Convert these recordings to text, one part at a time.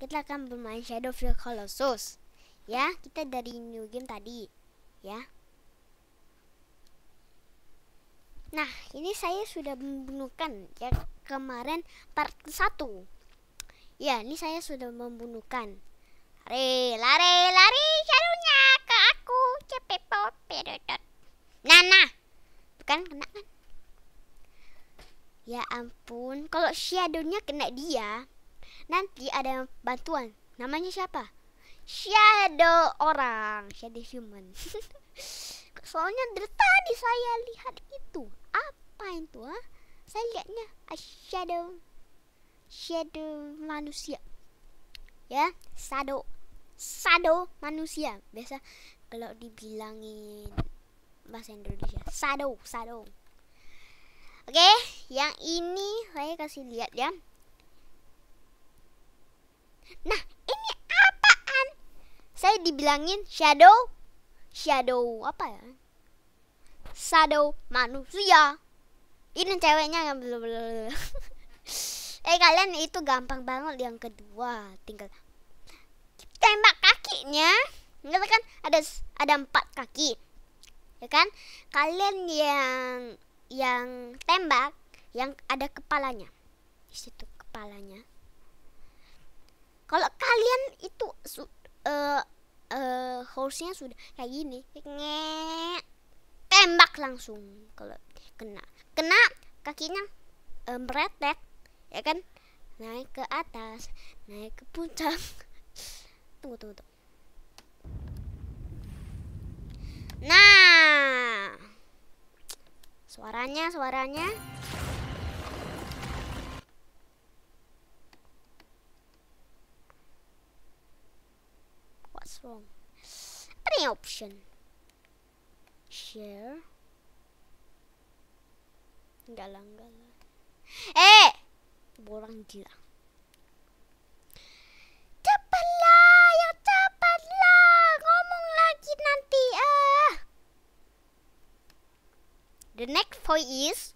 kita akan bermain Shadow of the Colossus. Ya, kita dari new game tadi. Ya. Nah, ini saya sudah membunuhkan ya kemarin part 1. Ya, ini saya sudah membunuhkan. Lari, lari, lari Shadow-nya ke aku. Cepet perodot. Nah, nah. Bukan kena kan? Ya ampun, kalau shadow-nya kena dia, Nanti ada yang bantuan. Namanya siapa? Shadow orang, shadow human. Soalnya dari tadi saya lihat itu. Apa itu? Ha? Saya lihatnya a shadow shadow manusia. Ya, shadow shadow manusia. Biasa kalau dibilangin bahasa Indonesia, shadow, shadow. Oke, okay, yang ini saya kasih lihat ya. Nah, ini apaan? Saya dibilangin shadow. Shadow apa ya? Shadow manusia. Ini ceweknya yang belum Eh kalian itu gampang banget yang kedua, tinggal tembak kakinya. enggak kan ada ada empat kaki. Ya kan? Kalian yang yang tembak yang ada kepalanya. Di situ kepalanya kalau kalian itu su uh, uh, horse-nya sudah kayak gini nge tembak langsung kalau kena kena kakinya uh, meretek ya kan naik ke atas naik ke puncak tunggu tunggu, tunggu. nah suaranya suaranya is wrong apa option share enggak lah enggak lah eh orang gila cepatlah ya cepatlah ngomong lagi nanti ah the next point is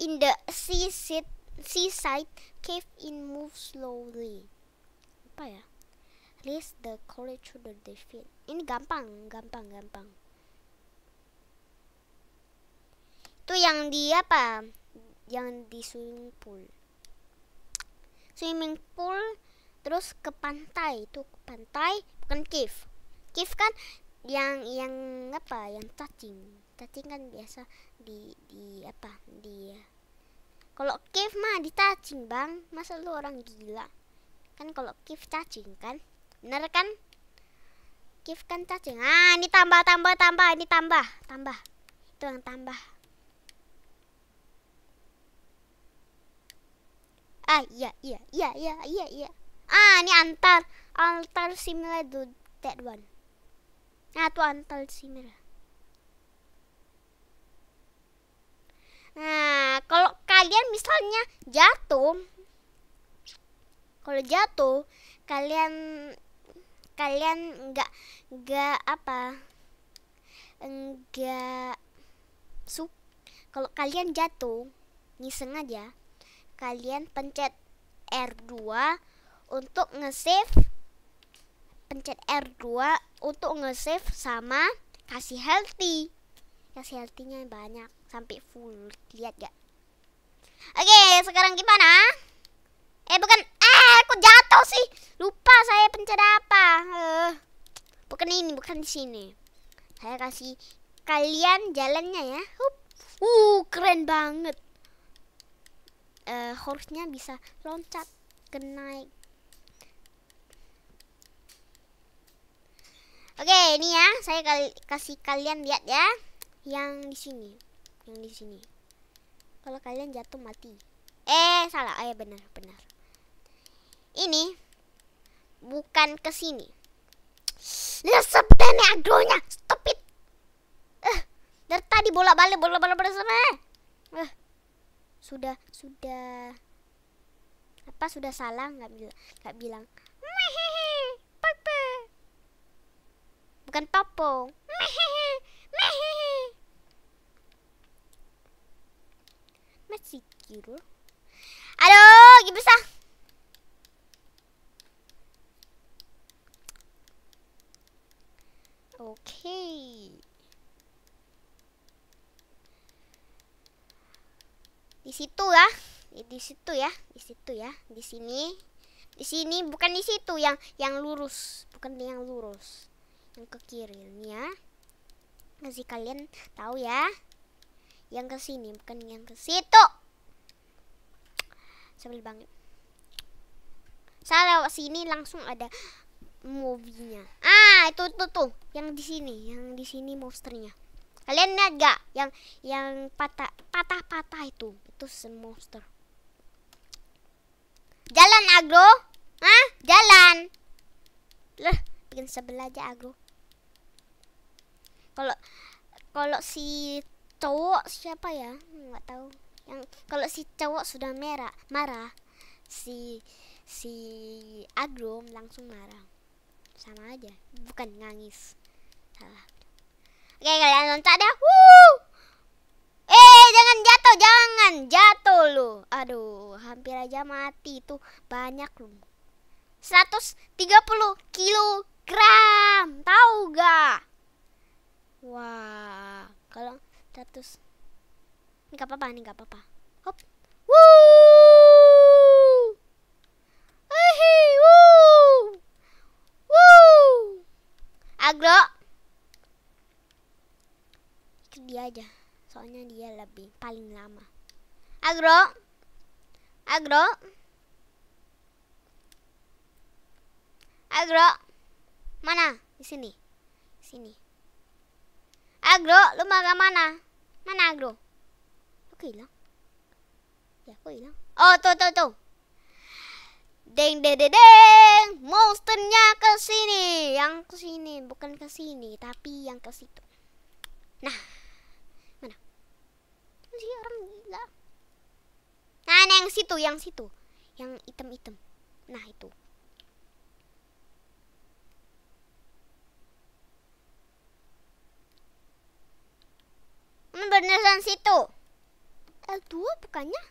in the seaside seaside cave in move slowly apa ya List the college to they fit. Ini gampang, gampang, gampang. Itu yang di apa? Yang di swimming pool. Swimming pool terus ke pantai itu ke pantai bukan cave cave kan yang yang apa yang cacing cacing kan biasa di di apa di kalau cave mah di cacing bang masa lu orang gila kan kalau cave cacing kan Bener kan? Give kan cacing. Ah, ini tambah, tambah, tambah. Ini tambah, tambah. Itu yang tambah. Ah, iya, iya, iya, iya, iya, iya. Ah, ini antar. Antar similar to that one. Nah, itu antar similar. Nah, kalau kalian misalnya jatuh, kalau jatuh, kalian kalian nggak nggak apa enggak sup kalau kalian jatuh ngiseng aja kalian pencet R2 untuk nge-save pencet R2 untuk nge-save sama kasih healthy kasih healthy-nya banyak sampai full lihat gak oke sekarang gimana eh bukan kok jatuh sih? Lupa saya pencet apa. Uh, bukan ini, bukan di sini. Saya kasih kalian jalannya ya. Hup. Uh, keren banget. Uh, eh, horse bisa loncat ke naik. Oke, okay, ini ya. Saya kali kasih kalian lihat ya yang di sini. Yang di sini. Kalau kalian jatuh mati. Eh, salah. Eh, benar, benar ini bukan ke sini. Lihat sepene agronya, stop it. Eh, dari tadi bolak-balik bolak-balik bersama. Eh, sudah sudah apa sudah salah nggak bilang gak bilang mehehe papa bukan papo mehehe mehehe masih kiri aduh gimana Oke. Di situ ya. Di situ ya, di situ ya, di sini. Di sini bukan di situ yang yang lurus, bukan yang lurus. Yang ke kiri ini ya. Kasih kalian tahu ya. Yang ke sini bukan yang ke situ. Sebel banget. Salah sini langsung ada movie-nya. Ah, itu tuh tuh yang di sini, yang di sini monsternya. Kalian lihat gak yang yang patah patah-patah itu? Itu monster. Jalan agro? Hah? Jalan. Lah, bikin sebelah aja agro. Kalau kalau si cowok siapa ya? Enggak tahu. Yang kalau si cowok sudah merah, marah si si agro langsung marah sama aja bukan nangis salah oke kalian loncat ya Woo! eh jangan jatuh jangan jatuh lu aduh hampir aja mati itu banyak lu 130 kilogram tahu gak wah kalau 100 ini gak apa-apa ini gak apa-apa hop wuh Hei, woo! Woo! Agro. dia aja. Soalnya dia lebih paling lama. Agro. Agro. Agro. Mana? Di sini. Di sini. Agro, lu mau ke mana? Mana Agro? Lu hilang. Ya, aku hilang. Oh, tuh tuh tuh. Deng deng deng deng, monsternya ke sini, yang ke sini bukan ke sini, tapi yang ke situ. Nah, mana? Kan si orang gila. Nah, nah, yang situ, yang situ, yang hitam-hitam. Nah itu. beneran situ. L2 bukannya?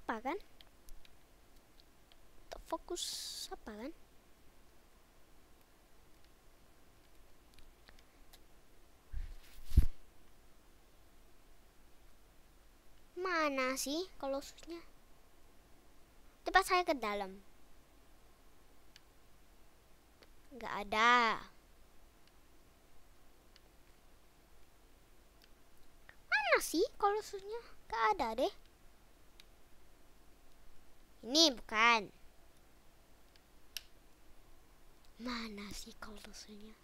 Apa kan? fokus apa kan mana sih kolosusnya cepat saya ke dalam Gak ada mana sih kolosusnya gak ada deh ini bukan Mana sih koldosunya?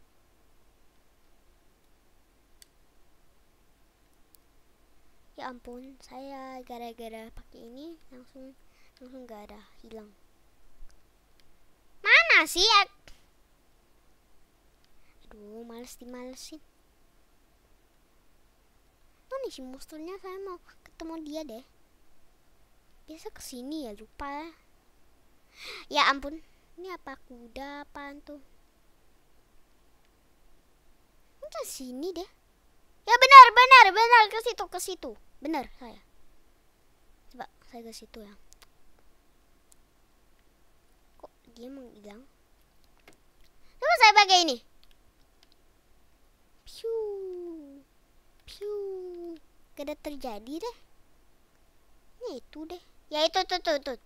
Ya ampun, saya gara-gara pakai ini langsung langsung gak ada hilang. Mana sih? Aduh, males dimalesin. Mana sih musuhnya? Saya mau ketemu dia deh. Biasa kesini ya, lupa Ya ampun. Ini apa kuda apaan tuh? Ini ke sini deh. Ya benar, benar, benar ke situ, ke situ. Benar saya. Coba saya ke situ ya. Kok dia menghilang? Coba saya pakai ini. Piu. Piu. Kada terjadi deh. Ini itu deh. Ya itu tuh tuh tuh.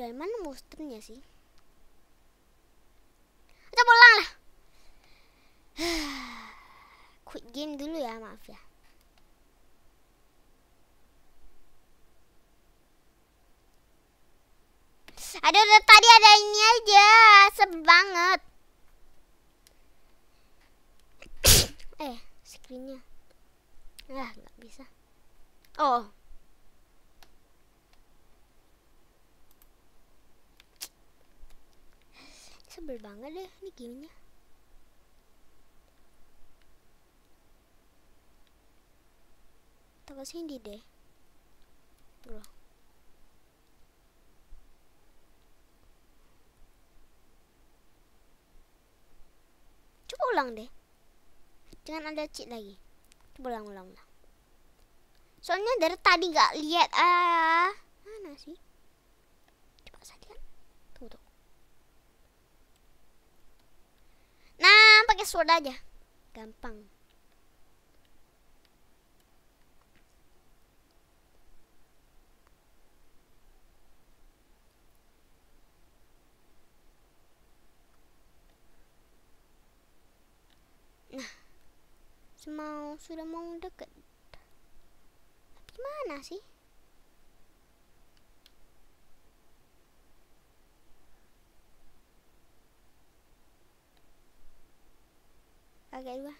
dari mana monsternya sih kita pulang lah quick game dulu ya maaf ya Aduh, udah tadi ada ini aja asap banget eh screennya ah nggak bisa oh sebel banget deh ini gamenya takut sini deh tuh loh coba ulang deh jangan ada cheat lagi coba ulang ulang ulang soalnya dari tadi gak lihat ah mana sih pakai sword aja. Gampang. Nah. Semau sudah mau deket. Tapi mana sih? agak dua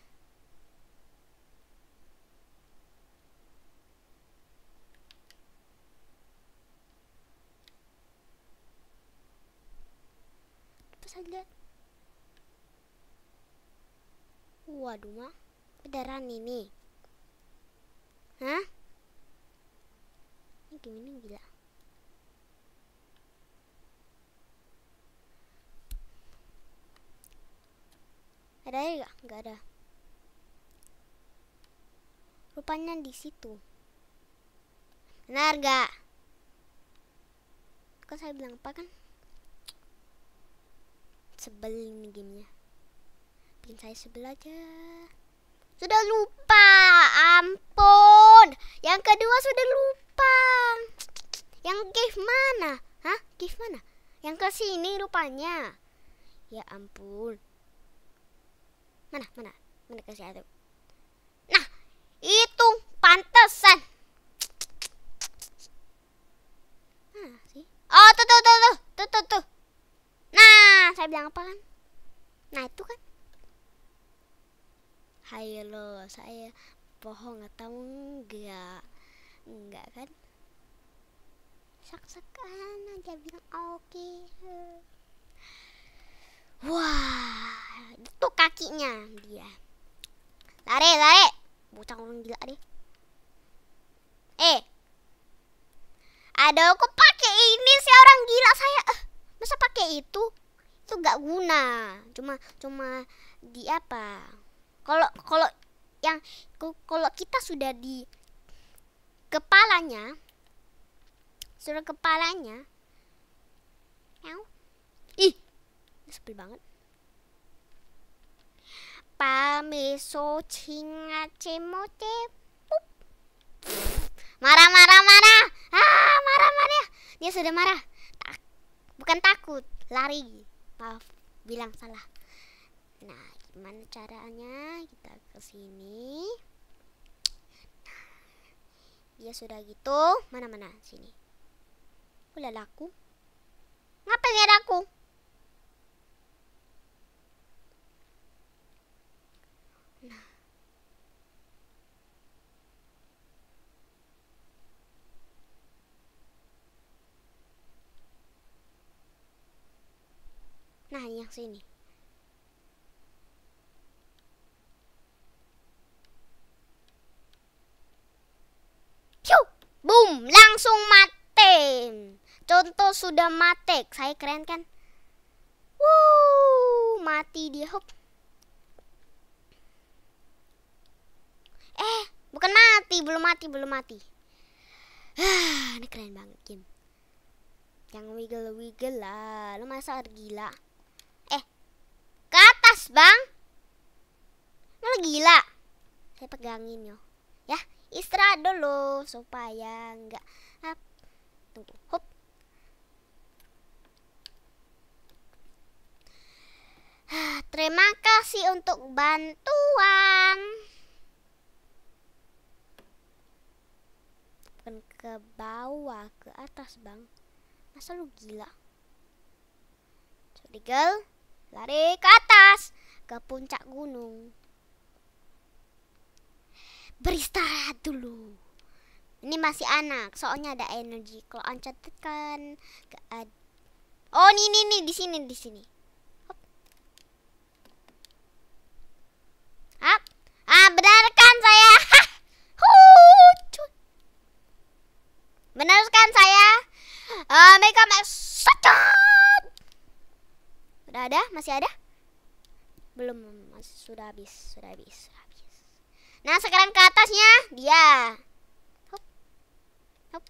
pesan lihat waduh mah kendaraan ini hah ini gimana gila Ada ya? nggak ada. Rupanya di situ. Benar gak? Kok saya bilang apa kan? ini game gamenya. Bikin saya sebel aja. Sudah lupa, ampun. Yang kedua sudah lupa. Yang gift mana? Hah? Gift mana? Yang ke sini rupanya. Ya ampun mana mana mana kasih aku nah itu pantesan sih oh tuh tuh tuh tuh tuh tuh, tuh. nah saya bilang apa kan nah itu kan Hai lo saya bohong atau enggak enggak kan sak-sakan aja bilang oke okay. wah Tuh kakinya dia. Lari, lari. Bocah orang gila deh. Eh. Ada aku pakai ini sih orang gila saya. Eh, masa pakai itu? Itu nggak guna. Cuma cuma di apa? Kalau kalau yang kalau kita sudah di kepalanya sudah kepalanya ih sepi banget 밤에서 marah marah marah ah marah marah dia sudah marah tak bukan takut lari maaf bilang salah nah gimana caranya kita ke sini nah, dia sudah gitu mana mana sini udah laku ngapain ada aku Nah, ini yang sini. Piu! Boom, langsung mati. Contoh sudah mati. Saya keren kan? Wuh, mati dia hop. Eh, bukan mati, belum mati, belum mati. Ah, ini keren banget game. Yang wiggle wiggle lah, lu masa gila bang? Lo gila? Saya pegangin yo. Ya, istirahat dulu supaya nggak tunggu. Hop. Ah, terima kasih untuk bantuan. Bukan ke bawah, ke atas, Bang. Masa lu gila? Sorry girl, lari ke ke puncak gunung. Beristirahat dulu. Ini masih anak, soalnya ada energi. Kalau ancat kan ad Oh, ini ini, ini di sini di sini. Hop. Hop. Ah, benarkan saya. Benarkan saya. Uh, ah, Mega Sudah ada? Masih ada? belum masih sudah habis sudah habis sudah habis nah sekarang ke atasnya dia hop hop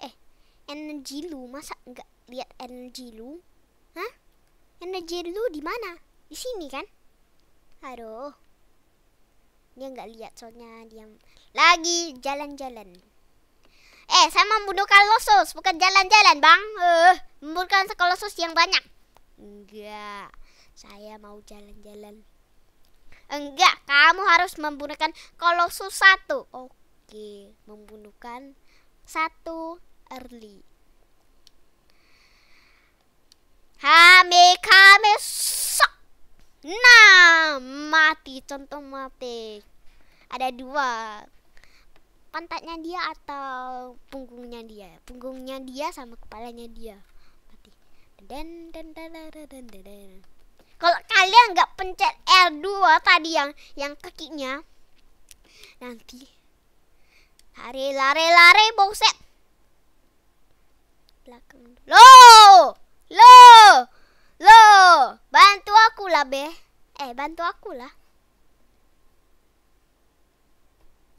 eh energi lu masa nggak lihat energi lu hah energi lu di mana di sini kan aduh dia nggak lihat soalnya dia lagi jalan-jalan eh saya membunuh losos bukan jalan-jalan bang eh membunuhkan kolosus yang banyak Enggak, saya mau jalan-jalan. Enggak, kamu harus membunuhkan kolosus satu. Oke, membunuhkan satu early. Kami kami sok. Nah, mati contoh mati. Ada dua. Pantatnya dia atau punggungnya dia? Punggungnya dia sama kepalanya dia dan dan dan dan dan, dan, dan. Kalau kalian nggak pencet R2 tadi yang yang kakinya nanti lari lari lari bongset belakang lo lo lo bantu aku lah be eh bantu aku lah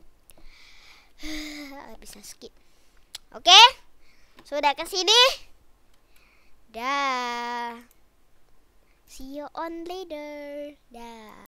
bisa skip oke okay? sudah ke sini Dah. See you on later. Dah.